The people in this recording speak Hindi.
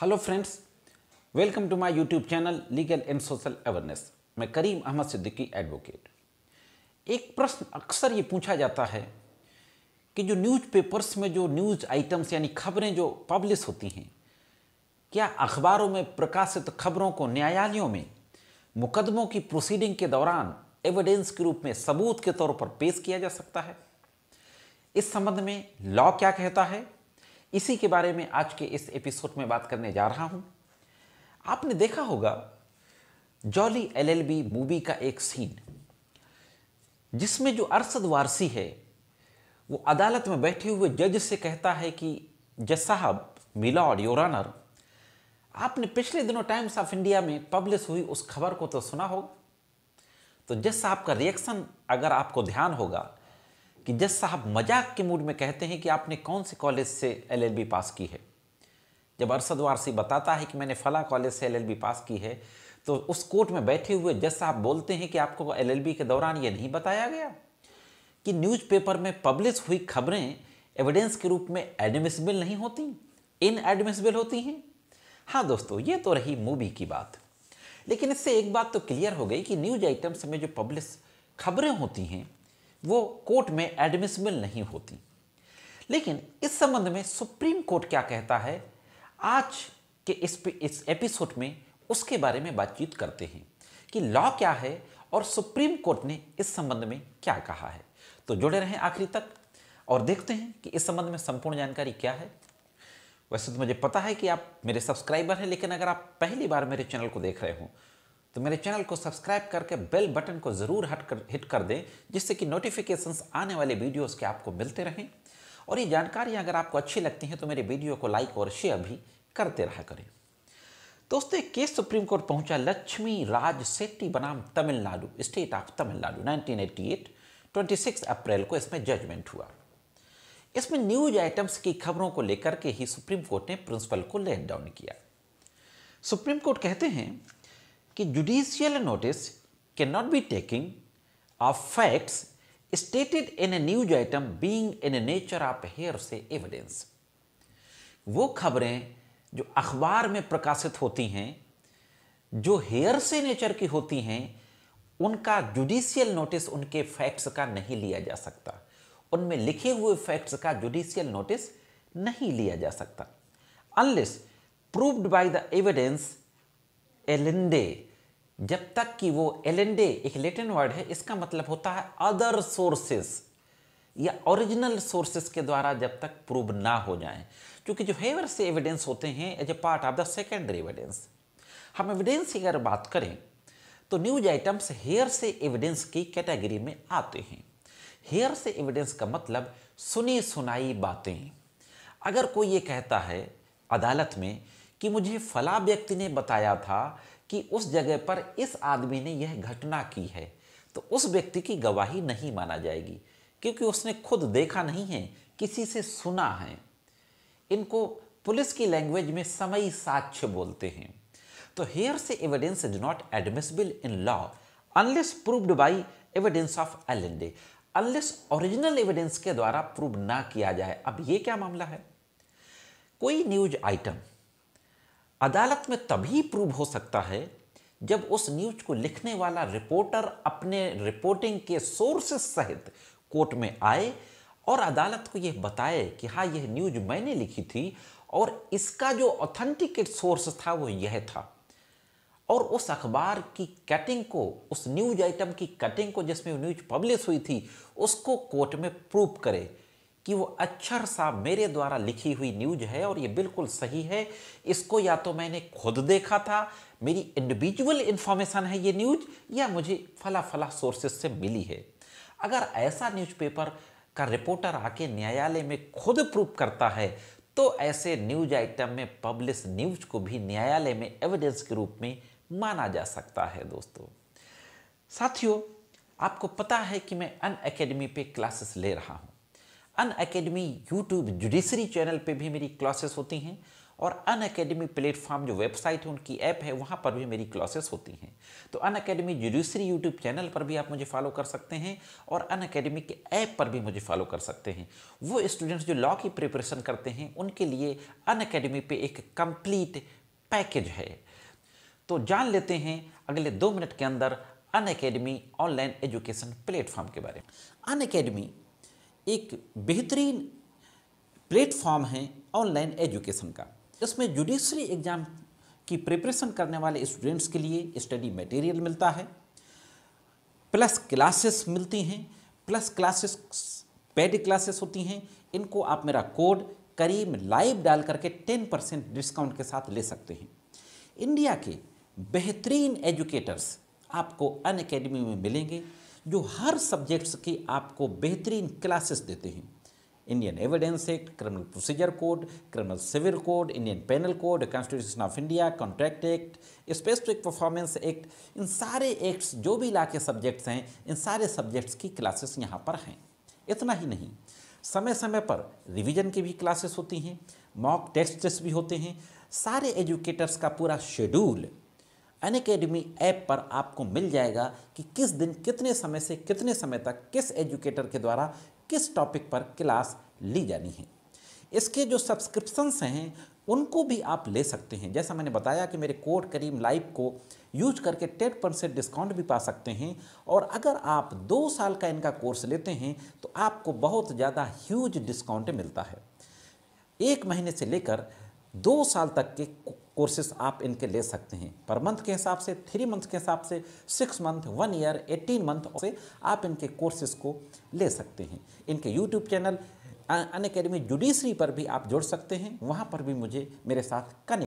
hello friends welcome to my YouTube channel legal and social awareness मैं करीम अहमद सिद्दीकी एडवोकेट एक प्रश्न अक्सर ये पूछा जाता है कि जो न्यूज़पेपर्स में जो न्यूज़ आइटम्स यानी खबरें जो पब्लिश होती हैं क्या अखबारों में प्रकाशित खबरों को न्यायालयों में मुकदमों की प्रोसीडिंग के दौरान एविडेंस के रूप में सबूत के तौर पर पेश किया जा सकता है इस संबंध में लॉ क्या कहता है इसी के बारे में आज के इस एपिसोड में बात करने जा रहा हूं आपने देखा होगा जॉली एलएलबी मूवी का एक सीन जिसमें जो अरसद वारसी है वो अदालत में बैठे हुए जज से कहता है कि जज साहब मिलॉर्ड योरानर आपने पिछले दिनों टाइम्स ऑफ इंडिया में पब्लिश हुई उस खबर को तो सुना हो तो जज साहब का रिएक्शन अगर आपको ध्यान होगा कि जज साहब मजाक के मूड में कहते हैं कि आपने कौन से कॉलेज से एलएलबी पास की है जब अरसद वारसी बताता है कि मैंने फला कॉलेज से एलएलबी पास की है तो उस कोर्ट में बैठे हुए जज साहब बोलते हैं कि आपको एलएलबी के दौरान ये नहीं बताया गया कि न्यूज़पेपर में पब्लिश हुई खबरें एविडेंस के रूप में एडमिसिबल नहीं होती इन एडमिसिबल होती हैं हाँ दोस्तों ये तो रही मूवी की बात लेकिन इससे एक बात तो क्लियर हो गई कि न्यूज आइटम्स में जो पब्लिश खबरें होती हैं वो कोर्ट में एडमिसिबल नहीं होती लेकिन इस संबंध में सुप्रीम कोर्ट क्या कहता है आज के इस इस एपिसोड में उसके बारे में बातचीत करते हैं कि लॉ क्या है और सुप्रीम कोर्ट ने इस संबंध में क्या कहा है तो जुड़े रहें आखिरी तक और देखते हैं कि इस संबंध में संपूर्ण जानकारी क्या है वैसे तो मुझे पता है कि आप मेरे सब्सक्राइबर हैं लेकिन अगर आप पहली बार मेरे चैनल को देख रहे हो तो मेरे चैनल को सब्सक्राइब करके बेल बटन को ज़रूर हट कर हिट कर दें जिससे कि नोटिफिकेशंस आने वाले वीडियोस के आपको मिलते रहें और ये जानकारियाँ अगर आपको अच्छी लगती हैं तो मेरे वीडियो को लाइक और शेयर भी करते रहा करें दोस्तों एक केस सुप्रीम कोर्ट पहुंचा लक्ष्मी राज सेट्टी बनाम Tamil Nadu state of Tamil Nadu 1988 26 April को इसमें जजमेंट हुआ इसमें न्यूज आइटम्स की खबरों को लेकर के ही सुप्रीम कोर्ट ने प्रिंसिपल को लेट डाउन किया सुप्रीम कोर्ट कहते हैं कि can not be taking of facts stated in a news item being in a nature of hearsay evidence वो खबरें जो अखबार में प्रकाशित होती हैं जो हेयर से नेचर की होती हैं उनका जुडिशियल नोटिस उनके फैक्ट्स का नहीं लिया जा सकता उनमें लिखे हुए फैक्ट्स का जुडिशियल नोटिस नहीं लिया जा सकता unless proved by the evidence aliunde जब तक कि वो एलेंडे एक लेटिन वर्ड है इसका मतलब होता है अदर सोर्सेस या ओरिजिनल सोर्सेस के द्वारा जब तक प्रूव ना हो जाए क्योंकि जो हेवर से एविडेंस होते हैं as a part of the secondary evidence हम एविडेंस की अगर बात करें तो news items hearsay evidence की कैटेगरी में आते हैं हेयर से एविडेंस का मतलब सुनी सुनाई बातें अगर कोई ये कहता है अदालत में कि मुझे फला व्यक्ति ने बताया था कि उस जगह पर इस आदमी ने यह घटना की है तो उस व्यक्ति की गवाही नहीं माना जाएगी क्योंकि उसने खुद देखा नहीं है किसी से सुना है इनको पुलिस की लैंग्वेज में समय साक्ष्य बोलते हैं तो hearsay evidence is not admissible in law unless proved by evidence of aliunde unless original evidence के द्वारा प्रूव ना किया जाए अब ये क्या मामला है कोई न्यूज आइटम अदालत में तभी प्रूव हो सकता है जब उस न्यूज को लिखने वाला रिपोर्टर अपने रिपोर्टिंग के सोर्सेस सहित कोर्ट में आए और अदालत को यह बताए कि हाँ यह न्यूज मैंने लिखी थी और इसका जो ऑथेंटिकेट सोर्स था वो यह था और उस अखबार की कटिंग को उस न्यूज आइटम की कटिंग को जिसमें न्यूज पब्लिश हुई थी उसको कोर्ट में प्रूव करे कि वो अक्षर सा मेरे द्वारा लिखी हुई न्यूज है और ये बिल्कुल सही है इसको या तो मैंने खुद देखा था मेरी इंडिविजुअल इन्फॉर्मेशन है ये न्यूज या मुझे फला फला सोर्सेस से मिली है अगर ऐसा न्यूज़पेपर का रिपोर्टर आके न्यायालय में खुद प्रूव करता है तो ऐसे न्यूज आइटम में पब्लिश न्यूज को भी न्यायालय में एविडेंस के रूप में माना जा सकता है दोस्तों साथियों आपको पता है कि मैं अन अकेडमी पे क्लासेस ले रहा हूँ Unacademy YouTube judiciary channel पे भी मेरी क्लासेस होती हैं और अन अकेडमी प्लेटफॉर्म जो वेबसाइट है उनकी ऐप है वहाँ पर भी मेरी क्लासेस होती हैं तो Unacademy judiciary YouTube channel पर भी आप मुझे फॉलो कर सकते हैं और अन अकेडमी के ऐप पर भी मुझे फॉलो कर सकते हैं वो स्टूडेंट्स जो लॉ की प्रिपरेशन करते हैं उनके लिए अन अकेडमी पर एक कंप्लीट पैकेज है तो जान लेते हैं अगले दो मिनट के अंदर Unacademy online education platform के बारे में अन अकेडमी एक बेहतरीन प्लेटफॉर्म है ऑनलाइन एजुकेशन का इसमें जुडिशरी एग्ज़ाम की प्रिपरेशन करने वाले स्टूडेंट्स के लिए स्टडी मटेरियल मिलता है प्लस क्लासेस मिलती हैं प्लस क्लासेस पेड क्लासेस होती हैं इनको आप मेरा कोड करीम लाइव डाल करके टेन परसेंट डिस्काउंट के साथ ले सकते हैं इंडिया के बेहतरीन एजुकेटर्स आपको अन अकेडमी में मिलेंगे जो हर सब्जेक्ट्स की आपको बेहतरीन क्लासेस देते हैं Indian evidence act criminal procedure code criminal civil code Indian penal code constitution of India contract act specific performance act इन सारे एक्ट्स जो भी ला के सब्जेक्ट्स हैं इन सारे सब्जेक्ट्स की क्लासेस यहाँ पर हैं इतना ही नहीं समय समय पर रिवीजन की भी क्लासेस होती हैं मॉक टेस्ट भी होते हैं सारे एजुकेटर्स का पूरा शेड्यूल अन अकेडमी ऐप पर आपको मिल जाएगा कि किस दिन कितने समय से कितने समय तक किस एजुकेटर के द्वारा किस टॉपिक पर क्लास ली जानी है इसके जो सब्सक्रिप्शंस हैं उनको भी आप ले सकते हैं जैसा मैंने बताया कि मेरे कोड करीम लाइव को यूज करके टेन परसेंट डिस्काउंट भी पा सकते हैं और अगर आप दो साल का इनका कोर्स लेते हैं तो आपको बहुत ज़्यादा ह्यूज डिस्काउंट मिलता है एक महीने से लेकर दो साल तक के कोर्सेस आप इनके ले सकते हैं पर मंथ के हिसाब से थ्री मंथ के हिसाब से six month one year eighteen month से आप इनके कोर्सेज को ले सकते हैं इनके YouTube channel Unacademy judiciary पर भी आप जुड़ सकते हैं वहाँ पर भी मुझे मेरे साथ कनेक्ट